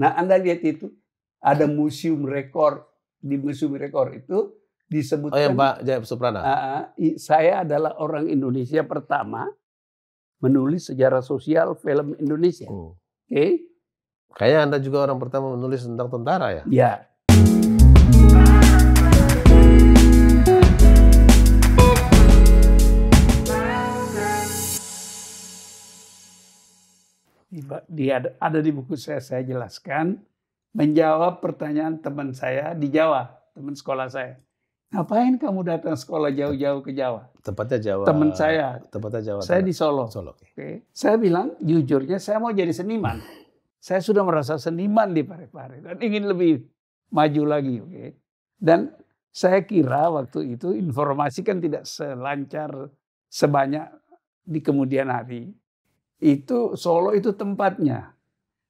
Nah, Anda lihat itu ada museum rekor di museum rekor itu disebutkan. Oh ya, pak Jaya Suprana. Uh, saya adalah orang Indonesia pertama menulis sejarah sosial film Indonesia. Hmm. Oke. Okay. Kayaknya Anda juga orang pertama menulis tentang tentara ya? Ya, di, di ada, di buku saya saya jelaskan menjawab pertanyaan teman saya di Jawa, teman sekolah saya. Ngapain kamu datang sekolah jauh-jauh ke Jawa? Tempatnya Jawa. Teman saya. Tempatnya Jawa. Saya di Solo. Solo. Oke. Okay. Saya bilang jujurnya saya mau jadi seniman. saya sudah merasa seniman di Parepare dan ingin lebih maju lagi, oke. Okay? Dan saya kira waktu itu informasi kan tidak selancar sebanyak di kemudian hari itu Solo itu tempatnya.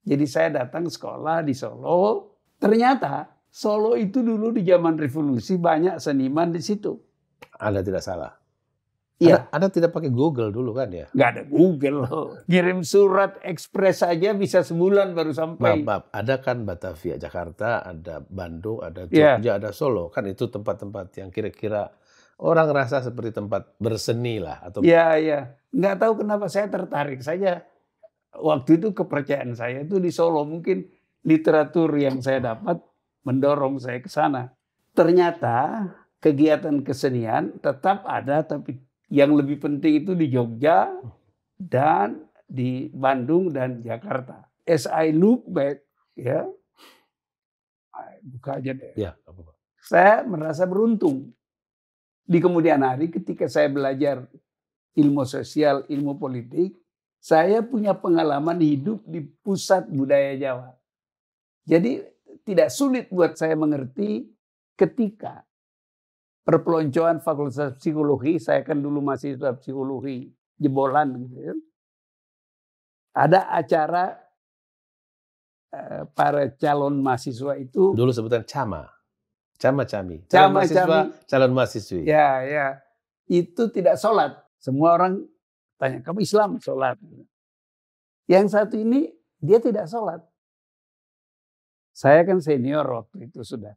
Jadi saya datang sekolah di Solo. Ternyata Solo itu dulu di zaman revolusi banyak seniman di situ. Anda tidak salah. Iya. Anda, Anda tidak pakai Google dulu kan ya? Gak ada Google. Kirim surat ekspres saja bisa sebulan baru sampai. Maaf, maaf. Ada kan Batavia, Jakarta, ada Bandung, ada iya. Jogja, ya. ada Solo. Kan itu tempat-tempat yang kira-kira orang rasa seperti tempat berseni lah atau Iya, iya. Nggak tahu kenapa saya tertarik saja. Waktu itu kepercayaan saya itu di Solo mungkin literatur yang saya dapat mendorong saya ke sana. Ternyata kegiatan kesenian tetap ada tapi yang lebih penting itu di Jogja dan di Bandung dan Jakarta. As I look back ya buka aja deh. Ya, apa -apa. Saya merasa beruntung di kemudian hari ketika saya belajar ilmu sosial, ilmu politik, saya punya pengalaman hidup di pusat budaya Jawa. Jadi tidak sulit buat saya mengerti ketika perpeloncoan fakultas psikologi, saya kan dulu masih sudah psikologi, jebolan gitu ya, Ada acara eh, para calon mahasiswa itu dulu sebutan cama Cama cami. Calon Cama mahasiswa, cami. calon mahasiswi. Ya, ya. Itu tidak sholat. Semua orang tanya, kamu Islam? Sholat. Yang satu ini, dia tidak sholat. Saya kan senior waktu itu sudah.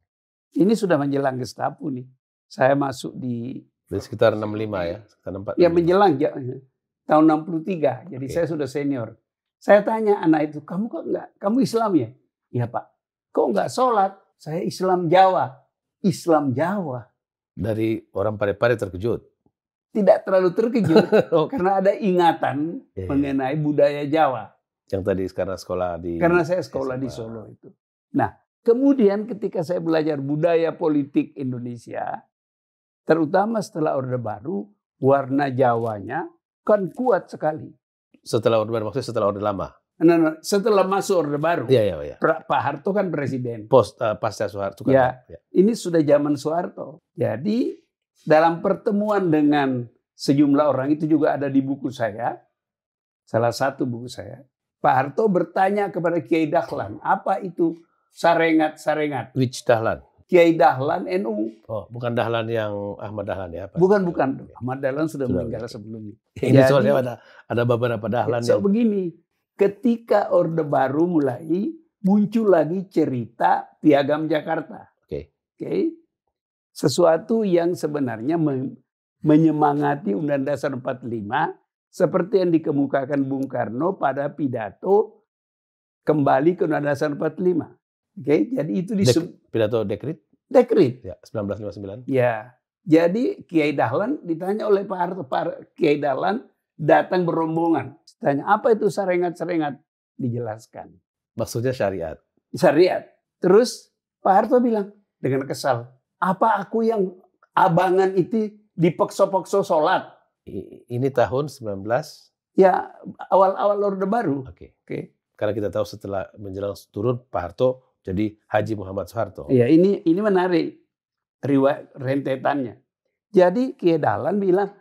Ini sudah menjelang Gestapo nih. Saya masuk di... Di sekitar 65 ya? Sekitar 4, ya, menjelang. Ya, tahun 63. Jadi saya sudah senior. Saya tanya anak itu, kamu kok enggak? Kamu Islam ya? Iya Pak. Kok enggak sholat? Saya Islam Jawa. Islam Jawa. Dari orang Parepare terkejut? Tidak terlalu terkejut oh. karena ada ingatan yeah, iya. mengenai budaya Jawa. Yang tadi karena sekolah di Karena saya sekolah SMA. di Solo itu. Nah, kemudian ketika saya belajar budaya politik Indonesia, terutama setelah Orde Baru, warna Jawanya kan kuat sekali. Setelah Orde Baru maksudnya setelah Orde Lama? No, no. Setelah masuk Orde Baru, ya, ya, ya. Pak Harto kan presiden. Post, uh, eh, pasca Soeharto. Kan. Ya, ya. Ini sudah zaman Soeharto. Jadi dalam pertemuan dengan sejumlah orang itu juga ada di buku saya, salah satu buku saya. Pak Harto bertanya kepada Kiai Dahlan, apa itu sarengat-sarengat? Which Dahlan? Kiai Dahlan NU. Oh, bukan Dahlan yang Ahmad Dahlan ya? Pak. Bukan, bukan. Iya. Ahmad Dahlan sudah, sudah meninggal sebelumnya. Ini Jadi, soalnya ada, ada beberapa Dahlan. So, yang... begini, ketika Orde Baru mulai muncul lagi cerita Piagam Jakarta. Oke. Okay. Oke. Okay? Sesuatu yang sebenarnya menyemangati Undang-Undang Dasar 45 seperti yang dikemukakan Bung Karno pada pidato kembali ke Undang-Undang Dasar 45. Oke, okay? jadi itu di Dek, pidato dekrit. Dekrit. Ya, 1959. Ya. Jadi Kiai Dahlan ditanya oleh Pak Harto, Pak Kiai Dahlan datang berombongan Tanya apa itu syariat-syariat? Dijelaskan. Maksudnya syariat. Syariat. Terus Pak Harto bilang dengan kesal, apa aku yang abangan itu dipokso-pokso sholat? Ini tahun 19? Ya awal-awal Orde Baru. Oke. Okay. Oke. Okay. Karena kita tahu setelah menjelang turun Pak Harto jadi Haji Muhammad Soeharto. Iya ini ini menarik riwayat rentetannya. Jadi Kiai Dalan bilang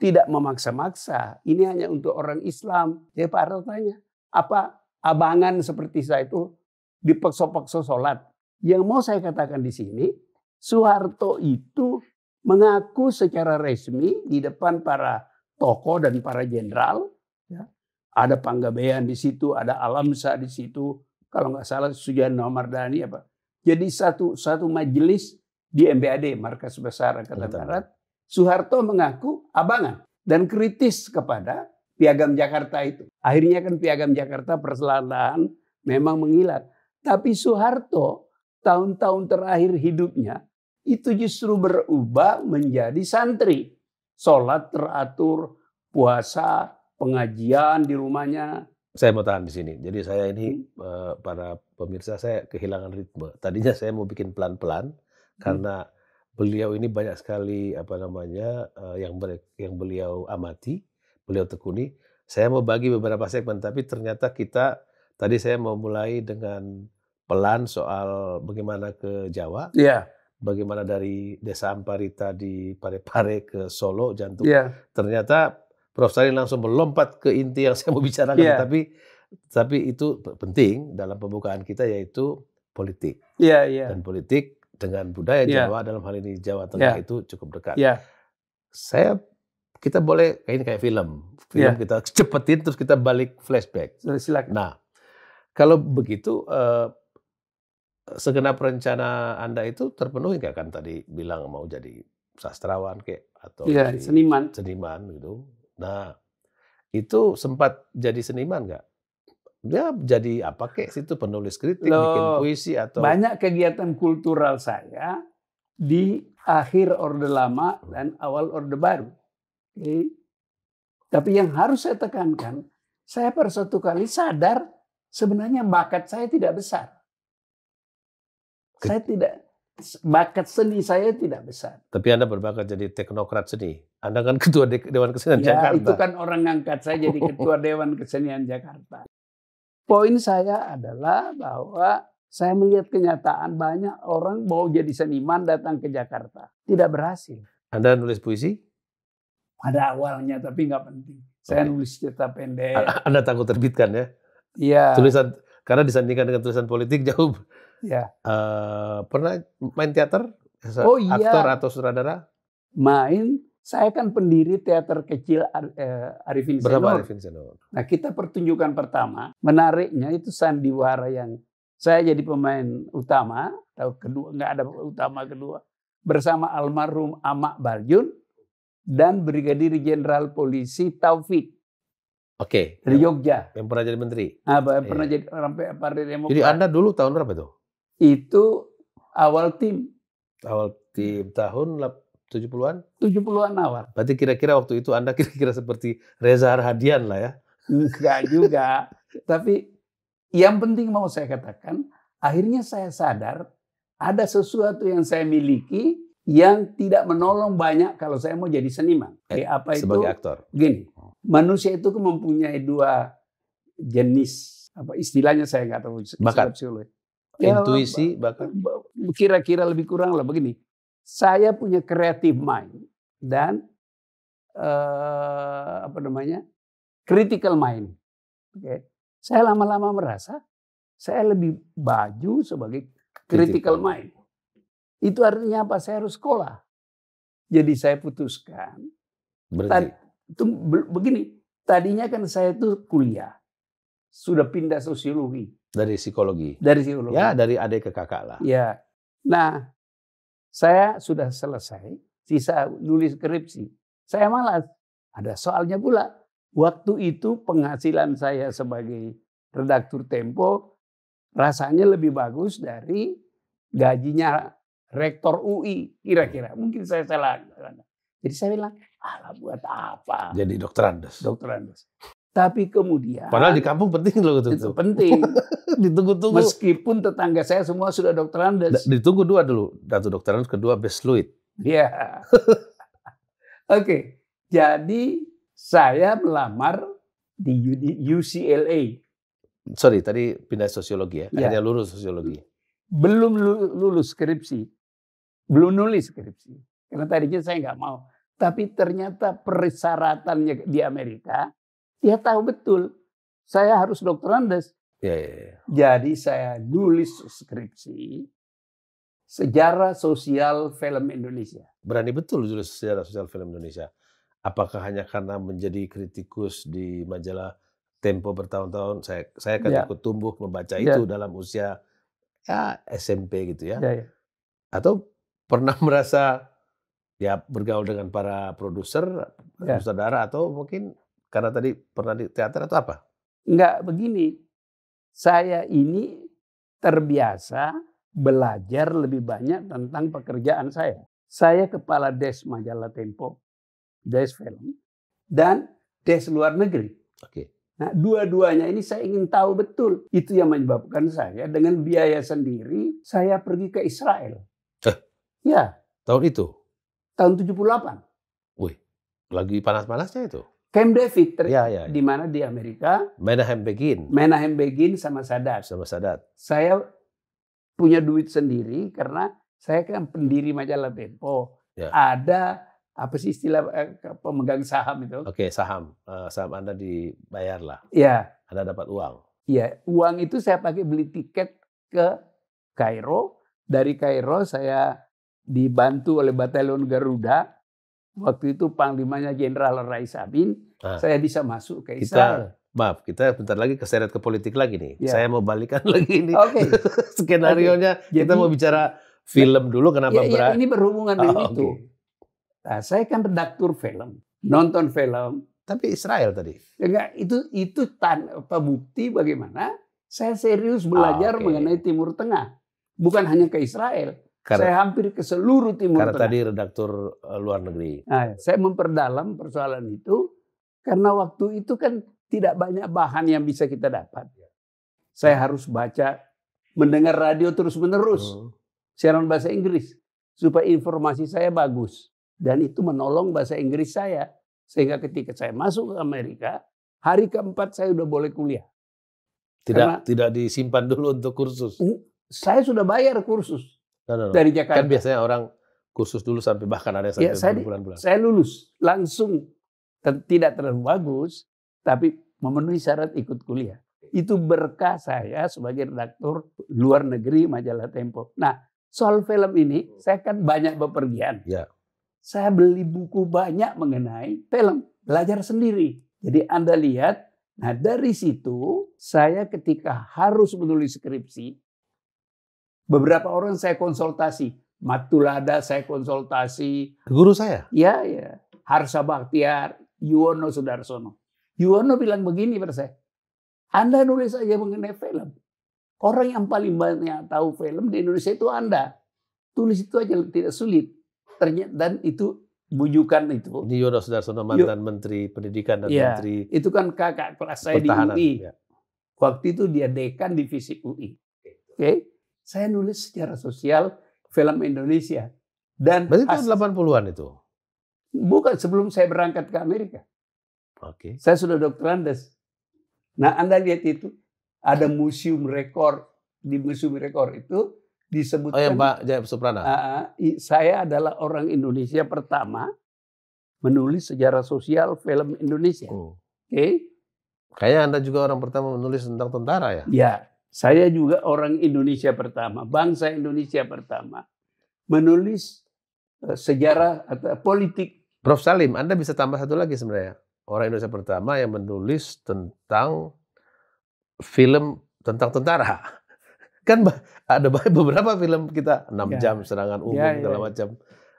tidak memaksa-maksa. Ini hanya untuk orang Islam. Ya Pak Arto tanya, apa abangan seperti saya itu dipaksa-paksa sholat? Yang mau saya katakan di sini, Soeharto itu mengaku secara resmi di depan para tokoh dan para jenderal. Ya. Ada Panggabean di situ, ada Alamsa di situ. Kalau nggak salah Sujarno Mardani apa. Jadi satu satu majelis di MBAD, Markas Besar Angkatan Darat, Soeharto mengaku abangan dan kritis kepada Piagam Jakarta itu. Akhirnya kan Piagam Jakarta perselatan memang menghilang. Tapi Soeharto tahun-tahun terakhir hidupnya itu justru berubah menjadi santri. Sholat teratur, puasa, pengajian di rumahnya. Saya mau tahan di sini. Jadi saya ini hmm. Eh, para pemirsa saya kehilangan ritme. Tadinya saya mau bikin pelan-pelan hmm. karena beliau ini banyak sekali apa namanya eh, yang ber, yang beliau amati, beliau tekuni. Saya mau bagi beberapa segmen, tapi ternyata kita tadi saya mau mulai dengan pelan soal bagaimana ke Jawa. Yeah. Bagaimana dari desa Amparita di Parepare ke Solo Jantung. Yeah. Ternyata Prof Sarin langsung melompat ke inti yang saya mau bicarakan, yeah. tapi tapi itu penting dalam pembukaan kita yaitu politik. yeah, Yeah. Dan politik dengan budaya yeah. Jawa dalam hal ini Jawa iya. Tengah yeah. itu cukup dekat. Yeah. Saya kita boleh ini kayak film, iya. film yeah. kita cepetin terus kita balik flashback. Silakan. Nah, kalau begitu eh, segenap rencana anda itu terpenuhi nggak kan tadi bilang mau jadi sastrawan kayak atau yeah, seniman, seniman gitu. Nah, itu sempat jadi seniman nggak? dia jadi apa kek situ penulis kritik, Loh, bikin puisi atau banyak kegiatan kultural saya di akhir Orde Lama dan awal Orde Baru. Okay. Tapi yang harus saya tekankan, saya per satu kali sadar sebenarnya bakat saya tidak besar. Saya tidak bakat seni saya tidak besar. Tapi Anda berbakat jadi teknokrat seni. Anda kan ketua Dewan Kesenian ya, Jakarta. itu kan orang ngangkat saya jadi ketua Dewan Kesenian Jakarta. Poin saya adalah bahwa saya melihat kenyataan banyak orang mau jadi seniman datang ke Jakarta. Tidak berhasil. Anda nulis puisi? Ada awalnya, tapi nggak penting. Saya okay. nulis cerita pendek. Anda takut terbitkan ya? Iya. Tulisan karena disandingkan dengan tulisan politik jauh. Iya. Uh, pernah main teater? Oh iya. Aktor atau sutradara? Main saya kan pendiri teater kecil eh, Arifin Senur. Berapa Arifin Senur? Nah kita pertunjukan pertama, menariknya itu sandiwara yang saya jadi pemain utama atau kedua nggak ada utama kedua bersama almarhum Amak Baljun dan Brigadir Jenderal Polisi Taufik. Oke. Okay. Dari Jogja. Yang pernah jadi menteri. Ah, yang pernah iya. jadi sampai Partai Demokrat. Jadi Anda dulu tahun berapa itu? Itu awal tim. Awal tim tahun 70-an? 70-an awal. Berarti kira-kira waktu itu Anda kira-kira seperti Reza Rahadian lah ya? Enggak juga. Tapi yang penting mau saya katakan, akhirnya saya sadar ada sesuatu yang saya miliki yang tidak menolong banyak kalau saya mau jadi seniman. Eh, apa itu? Sebagai aktor. Gini, manusia itu mempunyai dua jenis apa istilahnya saya nggak tahu bakat ya, intuisi bakat kira-kira lebih kurang lah begini saya punya creative mind dan uh, apa namanya critical mind. Oke. Okay. Saya lama-lama merasa saya lebih baju sebagai critical, mind. Itu artinya apa? Saya harus sekolah. Jadi saya putuskan. Berarti. itu begini, tadinya kan saya itu kuliah. Sudah pindah sosiologi. Dari psikologi. Dari psikologi. Ya, dari adik ke kakak lah. Ya. Nah, saya sudah selesai, sisa nulis skripsi. Saya malas. Ada soalnya pula. Waktu itu penghasilan saya sebagai redaktur Tempo rasanya lebih bagus dari gajinya rektor UI kira-kira. Mungkin saya salah. Jadi saya bilang, alah buat apa? Jadi dokter Andes. Dokter Andes. Tapi kemudian. Padahal di kampung penting loh itu. Itu penting. Ditunggu-tunggu. Meskipun tetangga saya semua sudah dokter Andes. D ditunggu dua dulu. Satu dokter Andes, kedua best fluid. Iya. Yeah. Oke. Okay. Jadi saya melamar di UCLA. Sorry, tadi pindah sosiologi ya. Yeah. Hanya lulus sosiologi. Belum lulus skripsi. Belum nulis skripsi. Karena tadinya saya nggak mau. Tapi ternyata persyaratannya di Amerika, dia tahu betul. Saya harus dokter Andes. Ya, ya, ya. Jadi saya nulis skripsi sejarah sosial film Indonesia. Berani betul nulis sejarah sosial film Indonesia. Apakah hanya karena menjadi kritikus di majalah Tempo bertahun-tahun saya saya kan ya. ikut tumbuh membaca ya. itu dalam usia ya, SMP gitu ya. ya, ya. Atau pernah merasa ya bergaul dengan para produser, ya. saudara atau mungkin karena tadi pernah di teater atau apa? Enggak begini saya ini terbiasa belajar lebih banyak tentang pekerjaan saya. Saya kepala des majalah Tempo, des film, dan des luar negeri. Oke. Nah, dua-duanya ini saya ingin tahu betul. Itu yang menyebabkan saya dengan biaya sendiri saya pergi ke Israel. Eh, ya. Tahun itu? Tahun 78. Wih, lagi panas-panasnya itu. Camp David ya, ya, ya. di mana di Amerika. Menahem Begin. Menahem Begin sama Sadat. Sama Sadat. Saya punya duit sendiri karena saya kan pendiri majalah Tempo. Ya. Ada apa sih istilah eh, pemegang saham itu? Oke okay, saham, uh, saham Anda dibayar lah. Iya. Anda dapat uang. Iya, uang itu saya pakai beli tiket ke Kairo. Dari Kairo saya dibantu oleh Batalion Garuda Waktu itu panglimanya Jenderal Rai Sabin, nah, saya bisa masuk ke Israel. Kita, maaf, kita bentar lagi keseret ke politik lagi nih. Ya. Saya mau balikan lagi ini. Okay. Skenario nya okay. kita mau bicara film dulu kenapa ya, ya, ini berhubungan dengan oh, itu. Nah, saya kan redaktur film, nonton film. Tapi Israel tadi. Enggak, itu itu tan, apa, bukti bagaimana saya serius ah, belajar oh, okay. mengenai Timur Tengah, bukan hanya ke Israel karena, saya hampir ke seluruh timur karena tengah. tadi redaktur eh, luar negeri. Nah, ya, saya memperdalam persoalan itu karena waktu itu kan tidak banyak bahan yang bisa kita dapat. Ya. Saya harus baca, mendengar radio terus-menerus. Hmm. Siaran bahasa Inggris. Supaya informasi saya bagus. Dan itu menolong bahasa Inggris saya. Sehingga ketika saya masuk ke Amerika, hari keempat saya sudah boleh kuliah. Tidak Karena tidak disimpan dulu untuk kursus. Saya sudah bayar kursus. No, no, no. dari kan Jakarta. Kan biasanya orang kursus dulu sampai bahkan ada sampai ya, saya, bulan-bulan. Saya lulus langsung ter, tidak terlalu bagus, tapi memenuhi syarat ikut kuliah. Itu berkah saya sebagai redaktur luar negeri majalah Tempo. Nah, soal film ini saya kan banyak bepergian. Ya. Saya beli buku banyak mengenai film, belajar sendiri. Jadi Anda lihat, nah dari situ saya ketika harus menulis skripsi, Beberapa orang saya konsultasi, Matulada saya konsultasi. Guru saya? Ya, ya. Harsa Baktiar, Yuwono Sudarsono. Yuwono bilang begini pada saya, Anda nulis aja mengenai film. Orang yang paling banyak tahu film di Indonesia itu Anda. Tulis itu aja tidak sulit. Ternyata, dan itu bujukan itu. Ini Yuwono Sudarsono mantan Yo, Menteri Pendidikan dan ya, Menteri Itu kan kakak kelas saya di UI. Ya. Waktu itu dia dekan divisi UI. Oke. Okay? Saya nulis sejarah sosial film Indonesia. Dan Berarti tahun 80-an itu? Bukan, sebelum saya berangkat ke Amerika. Oke. Okay. Saya sudah dokterandes. Nah, Anda lihat itu. Ada museum rekor. Di museum rekor itu disebutkan. Oh ya, Pak Jaya Suprana. Uh, saya adalah orang Indonesia pertama menulis sejarah sosial film Indonesia. Oh. Oke. Okay. Kayaknya Anda juga orang pertama menulis tentang tentara ya? Ya, saya juga orang Indonesia pertama, bangsa Indonesia pertama menulis eh, sejarah atau politik. Prof Salim, Anda bisa tambah satu lagi sebenarnya. Orang Indonesia pertama yang menulis tentang film tentang tentara kan ada beberapa film kita 6 ya. jam serangan ya, umum ya, ya. segala macam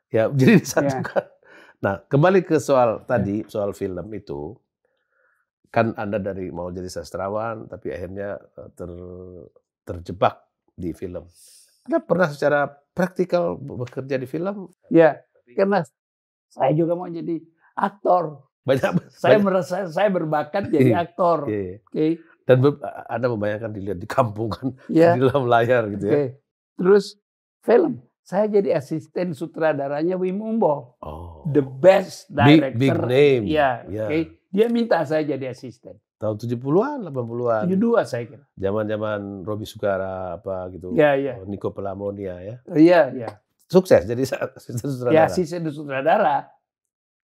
ya jadi ya. disatukan ya. nah kembali ke soal ya. tadi ya. soal film itu kan Anda dari mau jadi sastrawan tapi akhirnya eh, ter, terjebak di film. Anda pernah secara praktikal bekerja di film? Ya, karena saya juga mau jadi aktor. Banyak. Saya banyak. merasa saya berbakat jadi iya, aktor. Iya, iya. Okay. Dan Anda membayangkan dilihat di kampung kan yeah. di dalam layar gitu okay. ya. Terus film saya jadi asisten sutradaranya Wim Umbo. Oh. The best director. Big, big name. Ya, yeah. Okay. Dia minta saya jadi asisten. Tahun 70-an, 80-an. 72 saya kira. Zaman-zaman Robi Sugara apa gitu. Iya, iya. Oh, Niko Pelamonia ya. Oh, iya, iya. Sukses jadi asisten sutradara. Ya, asisten sutradara.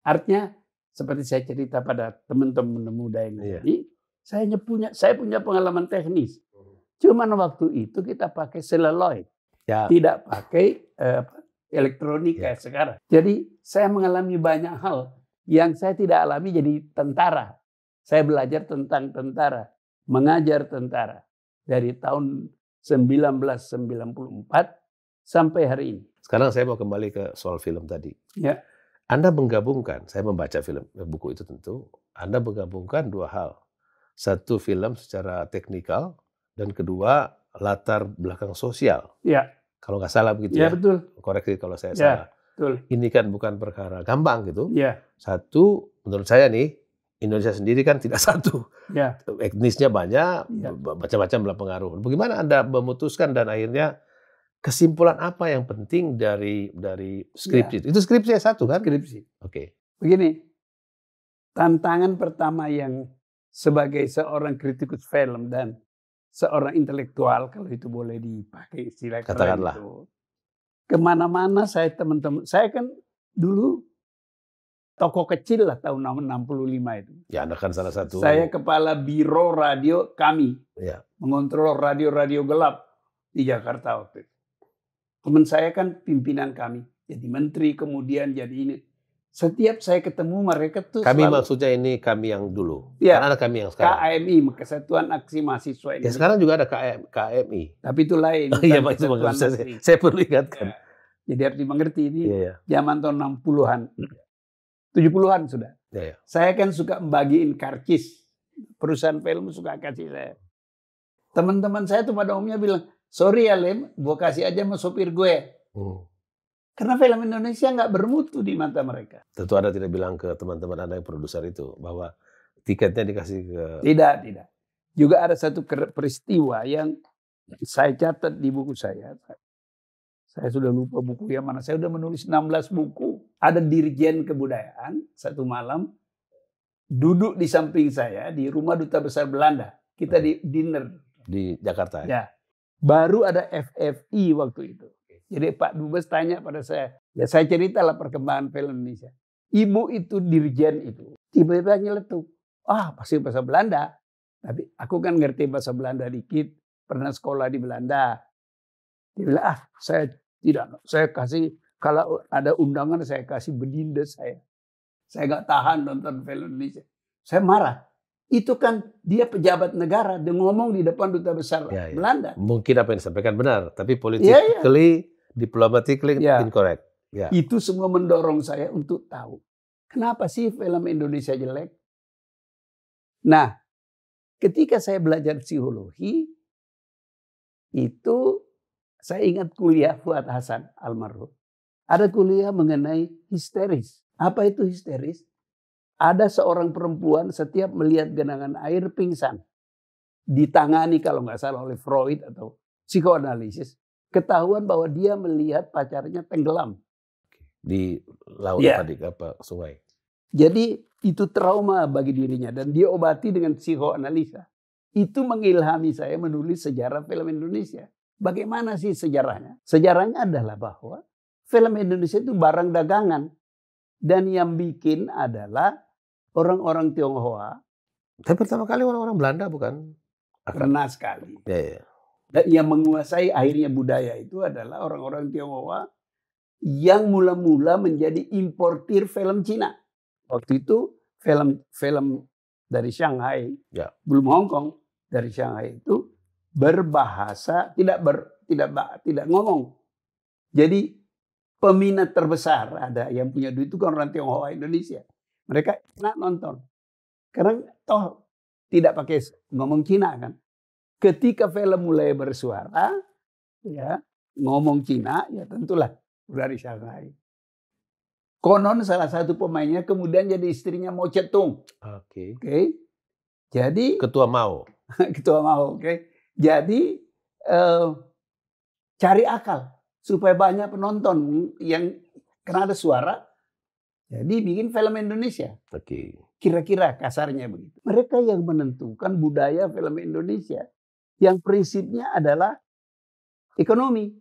Artinya seperti saya cerita pada teman-teman muda yang iya. tadi, saya punya saya punya pengalaman teknis. Hmm. Cuman waktu itu kita pakai celluloid ya. tidak pakai uh, elektronik ya. kayak sekarang. Jadi saya mengalami banyak hal yang saya tidak alami jadi tentara. Saya belajar tentang tentara, mengajar tentara dari tahun 1994 sampai hari ini. Sekarang saya mau kembali ke soal film tadi. Ya. Anda menggabungkan, saya membaca film buku itu tentu, Anda menggabungkan dua hal. Satu film secara teknikal dan kedua latar belakang sosial. Ya. Kalau nggak salah begitu ya. ya. betul. Koreksi kalau saya ya, salah. Betul. Ini kan bukan perkara gampang gitu. Ya. Satu, menurut saya nih, Indonesia sendiri kan tidak satu. Ya. Etnisnya banyak, ya. macam-macam lah pengaruh. Bagaimana Anda memutuskan dan akhirnya kesimpulan apa yang penting dari dari skripsi? Ya. Itu skripsi satu kan? Skripsi. Oke. Okay. Begini, tantangan pertama yang sebagai seorang kritikus film dan seorang intelektual kalau itu boleh dipakai istilah katakanlah kemana-mana saya teman-teman saya kan dulu toko kecil lah tahun 65 itu. Ya, Anda kan salah satu. Saya kepala biro radio kami. Ya. Mengontrol radio-radio gelap di Jakarta waktu itu. Teman saya kan pimpinan kami. Jadi menteri, kemudian jadi ini setiap saya ketemu mereka tuh kami selalu, maksudnya ini kami yang dulu ya, karena ada kami yang sekarang KAMI Kesatuan Aksi Mahasiswa ini ya sekarang juga ada KM, KMI tapi itu lain oh, iya, itu saya, saya perlu ingatkan ya. jadi harus dimengerti ini ya, ya. zaman tahun 60-an 70-an hmm. sudah ya, ya. saya kan suka membagiin karcis perusahaan film suka kasih saya teman-teman saya tuh pada umumnya bilang sorry ya Lem gue kasih aja sama sopir gue hmm karena film Indonesia nggak bermutu di mata mereka. Tentu Anda tidak bilang ke teman-teman Anda yang produser itu bahwa tiketnya dikasih ke... Tidak, tidak. Juga ada satu peristiwa yang saya catat di buku saya. Saya sudah lupa buku yang mana. Saya sudah menulis 16 buku. Ada dirjen kebudayaan satu malam duduk di samping saya di rumah duta besar Belanda. Kita hmm. di dinner di Jakarta. Ya. ya. Baru ada FFI waktu itu. Jadi Pak Dubes tanya pada saya, ya saya ceritalah perkembangan film Indonesia. Ibu itu dirjen itu, tiba-tiba nyeletuk. Ah, pasti bahasa Belanda. Tapi aku kan ngerti bahasa Belanda dikit, pernah sekolah di Belanda. Dia bilang, ah saya tidak, saya kasih, kalau ada undangan saya kasih bedinda saya. Saya nggak tahan nonton film Indonesia. Saya marah. Itu kan dia pejabat negara, dia ngomong di depan duta besar ya, ya. Belanda. Mungkin apa yang disampaikan benar, tapi politik ya, ya. Diplomatically ya. incorrect. Ya. Itu semua mendorong saya untuk tahu. Kenapa sih film Indonesia jelek? Nah, ketika saya belajar psikologi, itu saya ingat kuliah Fuad Hasan almarhum. Ada kuliah mengenai histeris. Apa itu histeris? Ada seorang perempuan setiap melihat genangan air pingsan. Ditangani kalau nggak salah oleh Freud atau psikoanalisis ketahuan bahwa dia melihat pacarnya tenggelam di laut ya. tadi apa sungai. Jadi itu trauma bagi dirinya dan dia obati dengan psikoanalisa. Itu mengilhami saya menulis sejarah film Indonesia. Bagaimana sih sejarahnya? Sejarahnya adalah bahwa film Indonesia itu barang dagangan dan yang bikin adalah orang-orang Tionghoa. Tapi pertama kali orang-orang Belanda bukan? Pernah sekali. Ya, ya. Dan yang menguasai akhirnya budaya itu adalah orang-orang Tionghoa yang mula-mula menjadi importir film Cina. Waktu itu film film dari Shanghai, ya. belum Hong Kong, dari Shanghai itu berbahasa tidak ber tidak tidak ngomong. Jadi peminat terbesar ada yang punya duit itu kan orang Tionghoa Indonesia. Mereka enak nonton. Karena toh tidak pakai ngomong Cina kan ketika film mulai bersuara iya. ya ngomong Cina ya tentulah dari Shanghai. Konon salah satu pemainnya kemudian jadi istrinya Mao Zedong. Oke. Okay. Oke. Okay. Jadi ketua Mao. ketua Mao, oke. Okay. Jadi uh, cari akal supaya banyak penonton yang karena ada suara. Jadi bikin film Indonesia. Oke. Okay. Kira-kira kasarnya begitu. Mereka yang menentukan budaya film Indonesia yang prinsipnya adalah ekonomi.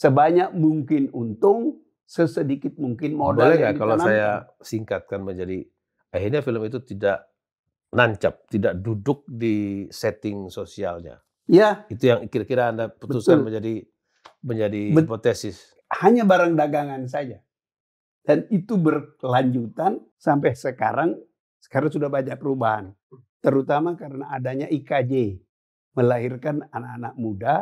Sebanyak mungkin untung, sesedikit mungkin modal. Boleh nggak kalau saya singkatkan menjadi akhirnya film itu tidak nancap, tidak duduk di setting sosialnya. Ya. Itu yang kira-kira Anda putuskan Betul. menjadi menjadi Bet hipotesis. Hanya barang dagangan saja. Dan itu berkelanjutan sampai sekarang. Sekarang sudah banyak perubahan. Terutama karena adanya IKJ melahirkan anak-anak muda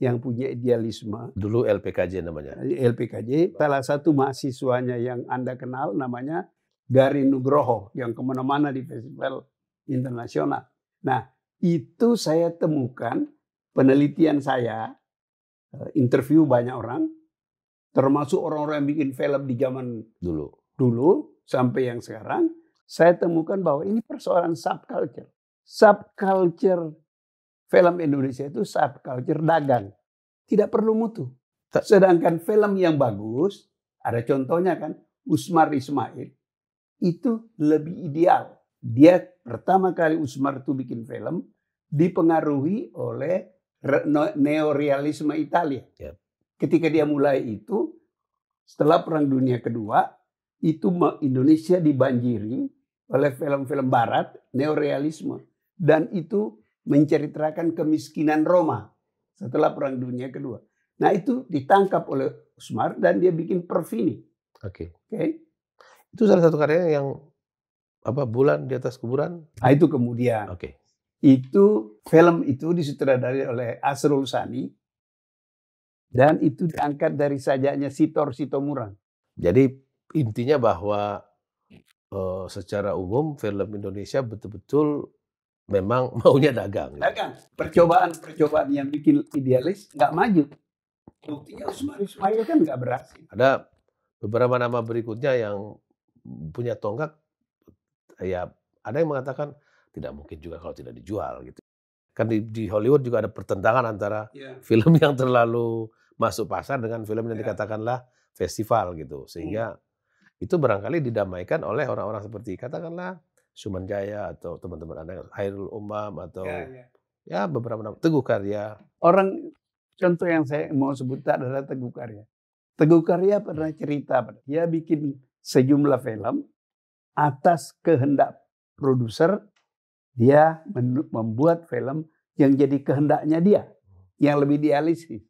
yang punya idealisme. Dulu LPKJ namanya. LPKJ, salah satu mahasiswanya yang Anda kenal namanya Gari Nugroho yang kemana-mana di festival internasional. Nah, itu saya temukan penelitian saya, eh, interview banyak orang, termasuk orang-orang yang bikin film di zaman dulu. Dulu sampai yang sekarang, saya temukan bahwa ini persoalan subculture. Subculture film Indonesia itu subculture dagang. Tidak perlu mutu. Sedangkan film yang bagus, ada contohnya kan, Usmar Ismail, itu lebih ideal. Dia pertama kali Usmar itu bikin film, dipengaruhi oleh neorealisme Italia. Ya. Ketika dia mulai itu, setelah Perang Dunia Kedua, itu Indonesia dibanjiri oleh film-film barat, neorealisme. Dan itu menceritakan kemiskinan Roma setelah Perang Dunia Kedua. Nah itu ditangkap oleh Usmar dan dia bikin Perfini. Oke. Okay. Oke. Okay. Itu salah satu karya yang apa bulan di atas kuburan? Nah, itu kemudian. Oke. Okay. Itu film itu disutradarai oleh Asrul Sani dan itu diangkat dari sajaknya Sitor Sitomurang. Jadi intinya bahwa uh, secara umum film Indonesia betul-betul memang maunya dagang. Ya. Dagang. Percobaan-percobaan yang bikin idealis nggak maju. Buktinya Usman Ismail kan nggak berhasil. Ada beberapa nama berikutnya yang punya tonggak, ya ada yang mengatakan tidak mungkin juga kalau tidak dijual gitu. Kan di, di Hollywood juga ada pertentangan antara yeah. film yang terlalu masuk pasar dengan film yang yeah. dikatakanlah festival gitu. Sehingga hmm. itu barangkali didamaikan oleh orang-orang seperti katakanlah Suman Jaya atau teman-teman Anda Hairul Umam atau ya, ya. ya beberapa nama Teguh Karya. Orang contoh yang saya mau sebut adalah Teguh Karya. Teguh Karya pernah hmm. cerita, dia bikin sejumlah film atas kehendak produser dia membuat film yang jadi kehendaknya dia, yang lebih dialisis.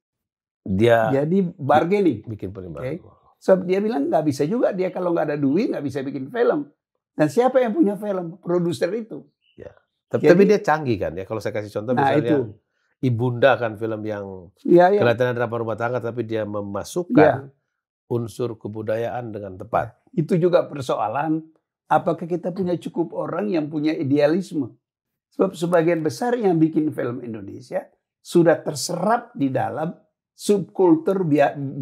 Dia jadi bargaining. Bikin film. Okay. So dia bilang nggak bisa juga dia kalau nggak ada duit nggak bisa bikin film. Dan siapa yang punya film? Produser itu. Ya. Tapi, Jadi, tapi dia canggih kan ya. Kalau saya kasih contoh nah misalnya itu. Ibunda kan film yang ya, ya. kelihatannya drama rumah tangga tapi dia memasukkan ya. unsur kebudayaan dengan tepat. Itu juga persoalan apakah kita punya cukup orang yang punya idealisme. Sebab sebagian besar yang bikin film Indonesia sudah terserap di dalam subkultur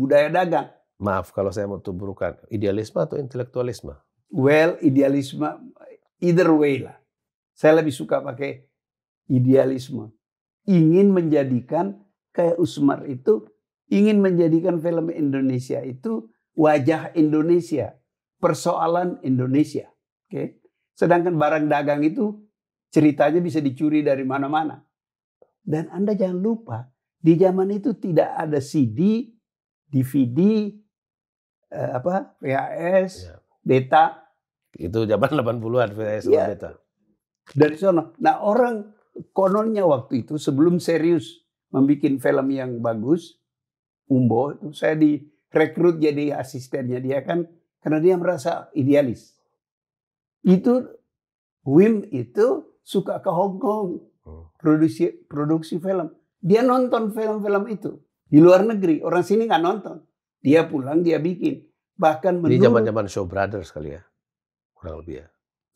budaya dagang. Maaf kalau saya mau tuburkan idealisme atau intelektualisme? well, idealisme, either way lah. Saya lebih suka pakai idealisme. Ingin menjadikan kayak Usmar itu, ingin menjadikan film Indonesia itu wajah Indonesia, persoalan Indonesia. Oke. Okay? Sedangkan barang dagang itu ceritanya bisa dicuri dari mana-mana. Dan Anda jangan lupa, di zaman itu tidak ada CD, DVD, eh, apa VHS, ya beta. Itu zaman 80-an VHS ya. beta. Dari sana. Nah, orang kononnya waktu itu sebelum serius membuat film yang bagus, Umbo, itu saya direkrut jadi asistennya dia kan karena dia merasa idealis. Itu Wim itu suka ke Hong Kong oh. produksi produksi film. Dia nonton film-film itu di luar negeri. Orang sini nggak nonton. Dia pulang dia bikin bahkan menurut, Ini zaman-zaman show brother kali ya. Kurang lebih ya.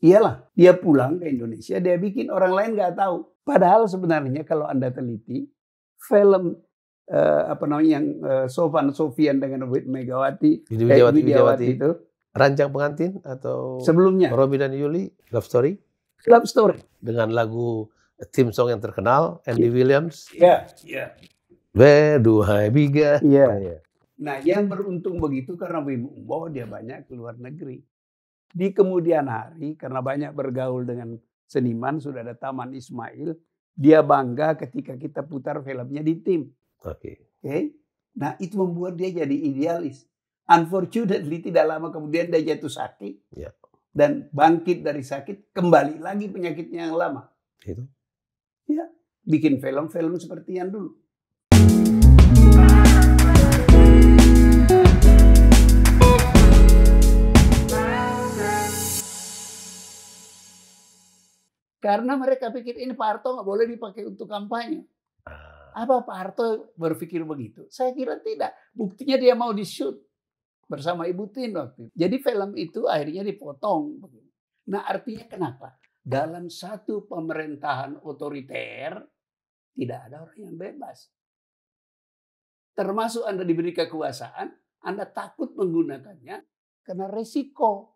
Iyalah, dia pulang ke Indonesia, dia bikin orang lain nggak tahu. Padahal sebenarnya kalau Anda teliti, film eh, apa namanya yang eh, Sofan Sofian dengan Megawati, Widawati, eh, itu Ranjang Pengantin atau sebelumnya Robi dan Yuli Love Story? Love Story dengan lagu tim song yang terkenal Andy yeah. Williams. Iya, yeah. iya. Yeah. Where do I begin? Iya, yeah. iya. Nah, yang beruntung begitu karena bahwa dia banyak ke luar negeri. Di kemudian hari, karena banyak bergaul dengan seniman, sudah ada Taman Ismail, dia bangga ketika kita putar filmnya di tim. Oke. Okay. Okay? Nah, itu membuat dia jadi idealis. Unfortunately, tidak lama kemudian dia jatuh sakit. Yeah. Dan bangkit dari sakit, kembali lagi penyakitnya yang lama. Itu? Ya, bikin film-film seperti yang dulu. Karena mereka pikir ini Pak Harto nggak boleh dipakai untuk kampanye. Ah. Apa Pak Harto berpikir begitu? Saya kira tidak. Buktinya dia mau di shoot bersama Ibu Tin waktu itu. Jadi film itu akhirnya dipotong. Nah artinya kenapa? Dalam satu pemerintahan otoriter tidak ada orang yang bebas. Termasuk Anda diberi kekuasaan, Anda takut menggunakannya karena resiko